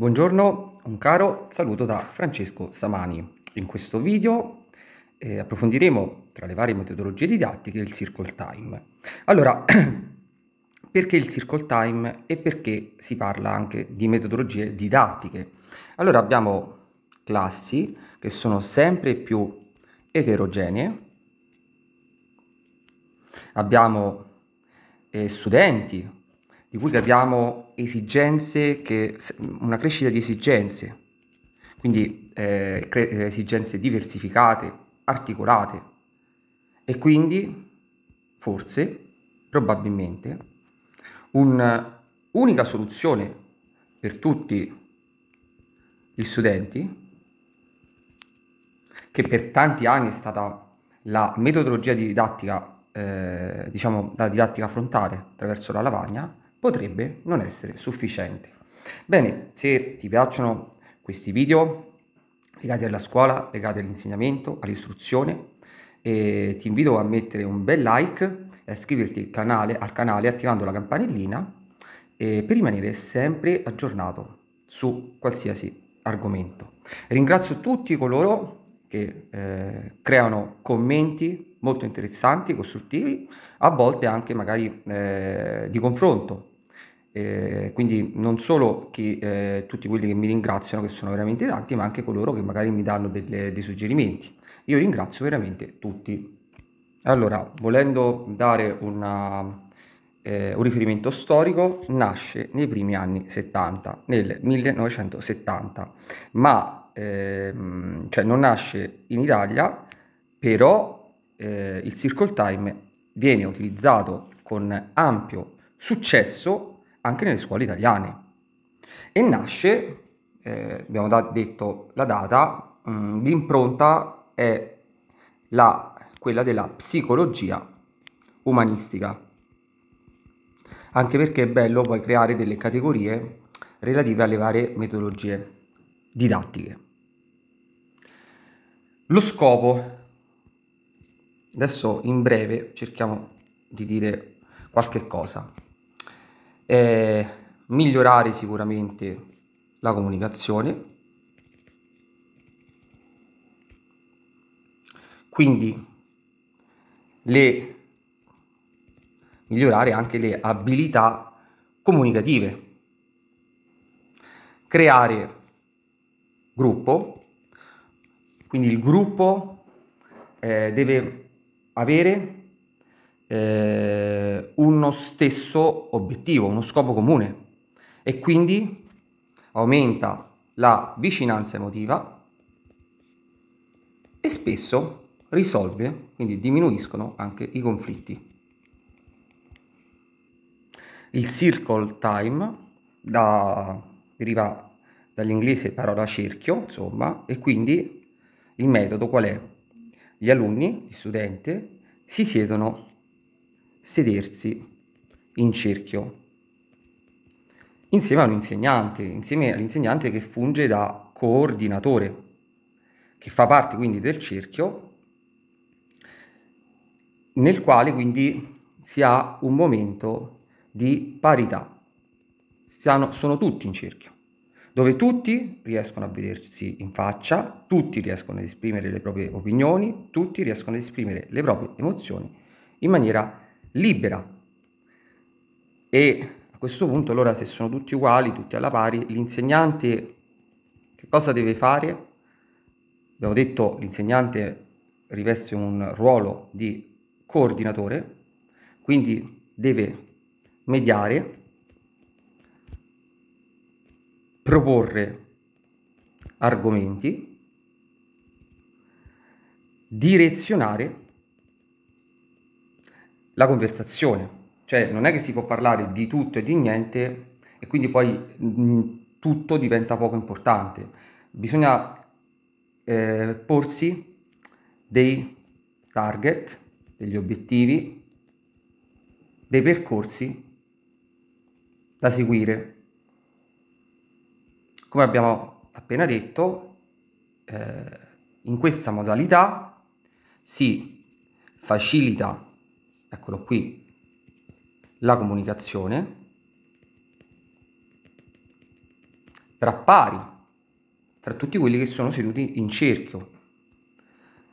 Buongiorno, un caro saluto da Francesco Samani. In questo video eh, approfondiremo tra le varie metodologie didattiche il circle time. Allora, perché il circle time e perché si parla anche di metodologie didattiche? Allora abbiamo classi che sono sempre più eterogenee, abbiamo eh, studenti di cui capiamo esigenze che, una crescita di esigenze, quindi eh, eh, esigenze diversificate, articolate e quindi forse, probabilmente, un'unica soluzione per tutti gli studenti, che per tanti anni è stata la metodologia di didattica, eh, diciamo la didattica frontale attraverso la lavagna, potrebbe non essere sufficiente. Bene, se ti piacciono questi video legati alla scuola, legati all'insegnamento, all'istruzione, eh, ti invito a mettere un bel like e a iscriverti al canale, al canale attivando la campanellina eh, per rimanere sempre aggiornato su qualsiasi argomento. Ringrazio tutti coloro che eh, creano commenti molto interessanti, costruttivi, a volte anche magari eh, di confronto eh, quindi non solo chi, eh, tutti quelli che mi ringraziano, che sono veramente tanti, ma anche coloro che magari mi danno delle, dei suggerimenti. Io ringrazio veramente tutti. Allora, volendo dare una, eh, un riferimento storico, nasce nei primi anni 70, nel 1970, ma ehm, cioè non nasce in Italia, però eh, il Circle Time viene utilizzato con ampio successo anche nelle scuole italiane. E nasce, eh, abbiamo da- detto la data, mh, mm, l'impronta è la, quella della psicologia umanistica. Anche perché è bello poi creare delle categorie relative alle varie metodologie didattiche. Lo scopo, adesso in breve cerchiamo di dire qualche cosa eh, migliorare sicuramente la comunicazione. Quindi le, migliorare anche le abilità comunicative. Creare gruppo, quindi il gruppo eh, deve avere eh, uno stesso obiettivo, uno scopo comune e quindi aumenta la vicinanza emotiva e spesso risolve, quindi diminuiscono anche i conflitti. Il circle time da, deriva dall'inglese parola cerchio, insomma, e quindi il metodo qual è? Gli alunni, gli studenti, si siedono sedersi in cerchio insieme a un insegnante, insieme all'insegnante che funge da coordinatore, che fa parte quindi del cerchio nel quale quindi si ha un momento di parità. Siano, sono tutti in cerchio, dove tutti riescono a vedersi in faccia, tutti riescono ad esprimere le proprie opinioni, tutti riescono ad esprimere le proprie emozioni in maniera libera. E a questo punto, allora, se sono tutti uguali, tutti alla pari, l'insegnante che cosa deve fare? Abbiamo detto che l'insegnante riveste un ruolo di coordinatore, quindi deve mediare, proporre argomenti, direzionare la conversazione. Cioè non è che si può parlare di tutto e di niente e quindi poi mm, tutto diventa poco importante. Bisogna eh, porsi dei target, degli obiettivi, dei percorsi da seguire. Come abbiamo appena detto, eh, in questa modalità si facilita eccolo qui, la comunicazione tra pari, tra tutti quelli che sono seduti in cerchio,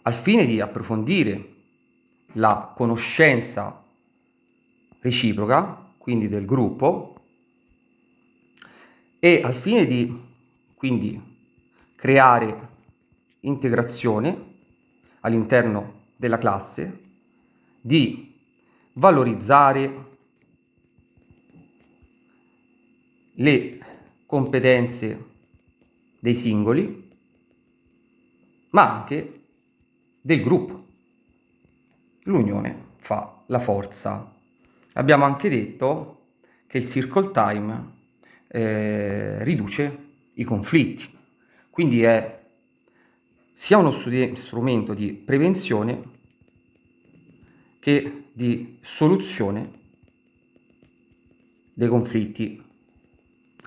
al fine di approfondire la conoscenza reciproca, quindi del gruppo, e al fine di quindi creare integrazione all'interno della classe, di valorizzare le competenze dei singoli, ma anche del gruppo. L'unione fa la forza. Abbiamo anche detto che il circle time eh, riduce i conflitti, quindi è sia uno strumento di prevenzione e di soluzione dei conflitti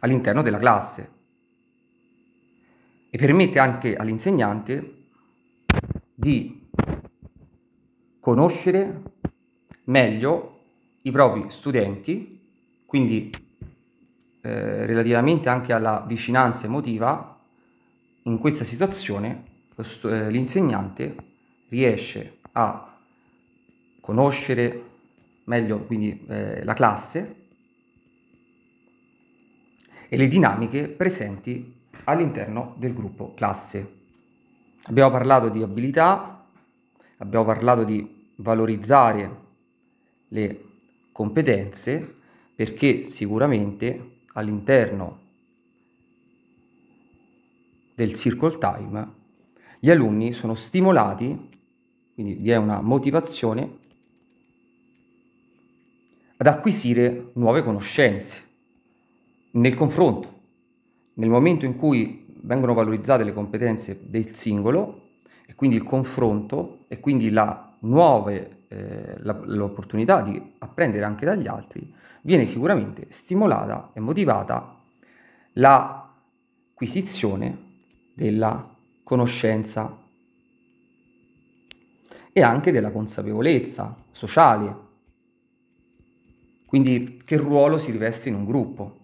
all'interno della classe e permette anche all'insegnante di conoscere meglio i propri studenti, quindi eh, relativamente anche alla vicinanza emotiva, in questa situazione eh, l'insegnante riesce a conoscere meglio quindi eh, la classe e le dinamiche presenti all'interno del gruppo classe. Abbiamo parlato di abilità, abbiamo parlato di valorizzare le competenze perché sicuramente all'interno del circle time gli alunni sono stimolati, quindi vi è una motivazione ad acquisire nuove conoscenze nel confronto. Nel momento in cui vengono valorizzate le competenze del singolo e quindi il confronto e quindi la nuove, eh, la, l'opportunità di apprendere anche dagli altri, viene sicuramente stimolata e motivata l'acquisizione della conoscenza e anche della consapevolezza sociale quindi che ruolo si riveste in un gruppo,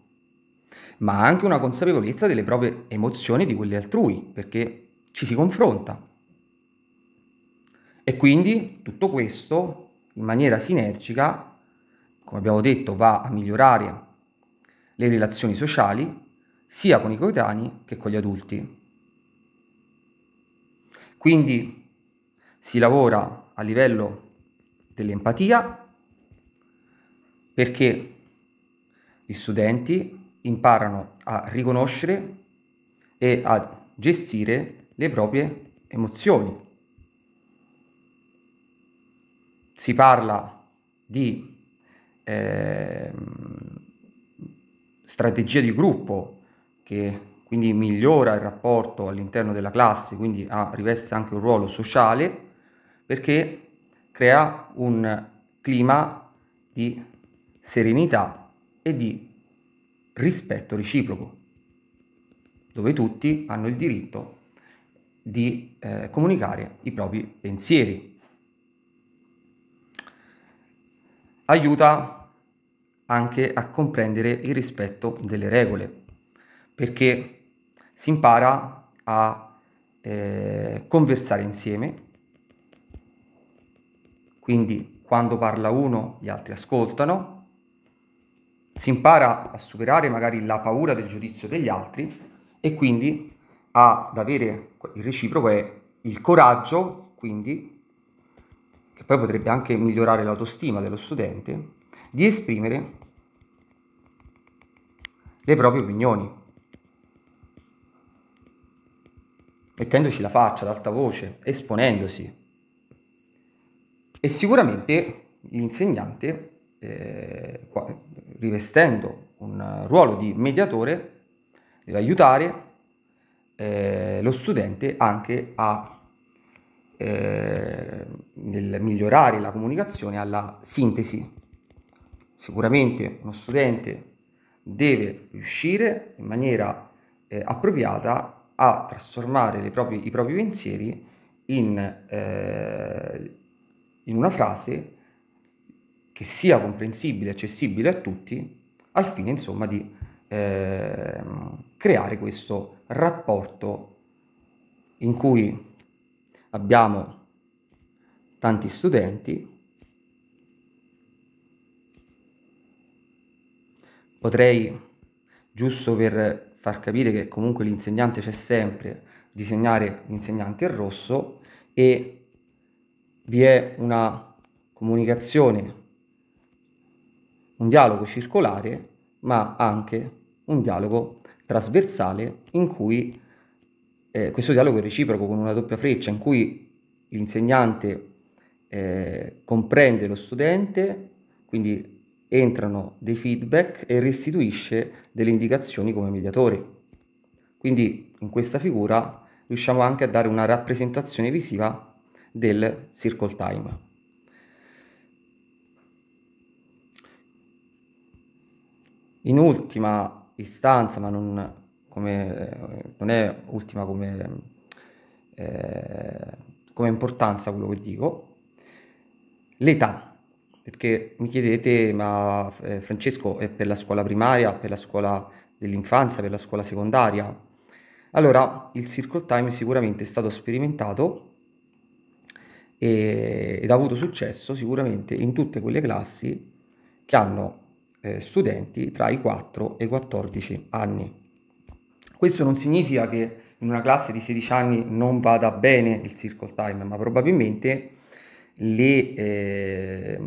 ma anche una consapevolezza delle proprie emozioni e di quelle altrui, perché ci si confronta. E quindi tutto questo in maniera sinergica, come abbiamo detto, va a migliorare le relazioni sociali sia con i coetanei che con gli adulti. Quindi si lavora a livello dell'empatia, perché gli studenti imparano a riconoscere e a gestire le proprie emozioni. Si parla di eh, strategia di gruppo che quindi migliora il rapporto all'interno della classe, quindi ha, riveste anche un ruolo sociale perché crea un clima di serenità e di rispetto reciproco, dove tutti hanno il diritto di eh, comunicare i propri pensieri. Aiuta anche a comprendere il rispetto delle regole, perché si impara a eh, conversare insieme, quindi quando parla uno gli altri ascoltano, si impara a superare magari la paura del giudizio degli altri e quindi ad avere il reciproco è il coraggio, quindi, che poi potrebbe anche migliorare l'autostima dello studente, di esprimere le proprie opinioni, mettendoci la faccia ad alta voce, esponendosi. E sicuramente l'insegnante, eh, rivestendo un ruolo di mediatore, deve aiutare eh, lo studente anche a eh, nel migliorare la comunicazione alla sintesi. Sicuramente uno studente deve riuscire in maniera eh, appropriata a trasformare proprie, i propri pensieri in, eh, in una frase che sia comprensibile e accessibile a tutti, al fine insomma di eh, creare questo rapporto in cui abbiamo tanti studenti, potrei, giusto per far capire che comunque l'insegnante c'è sempre, disegnare l'insegnante in rosso e vi è una comunicazione un dialogo circolare, ma anche un dialogo trasversale in cui eh, questo dialogo è reciproco con una doppia freccia, in cui l'insegnante eh, comprende lo studente, quindi entrano dei feedback e restituisce delle indicazioni come mediatore. Quindi in questa figura riusciamo anche a dare una rappresentazione visiva del circle time. In ultima istanza, ma non, come, non è ultima come, eh, come importanza quello che dico, l'età perché mi chiedete, ma eh, Francesco è per la scuola primaria, per la scuola dell'infanzia, per la scuola secondaria? Allora, il circle time sicuramente è stato sperimentato e, ed ha avuto successo sicuramente in tutte quelle classi che hanno eh, studenti tra i 4 e i 14 anni. Questo non significa che in una classe di 16 anni non vada bene il circle time, ma probabilmente le, eh,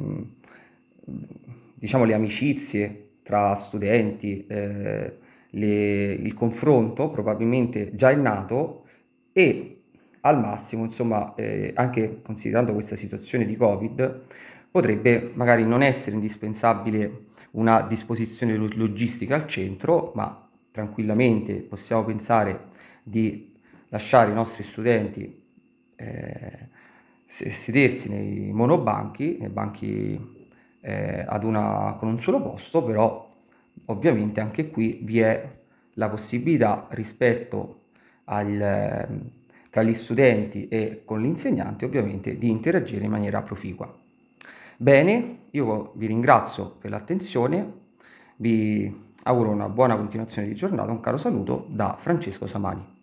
diciamo, le amicizie tra studenti, eh, le, il confronto probabilmente già è nato e al massimo, insomma, eh, anche considerando questa situazione di Covid, potrebbe magari non essere indispensabile una disposizione logistica al centro, ma tranquillamente possiamo pensare di lasciare i nostri studenti eh, sedersi nei monobanchi, nei banchi eh, una, con un solo posto, però ovviamente anche qui vi è la possibilità rispetto al, tra gli studenti e con l'insegnante ovviamente di interagire in maniera proficua. Bene, io vi ringrazio per l'attenzione, vi auguro una buona continuazione di giornata, un caro saluto da Francesco Samani.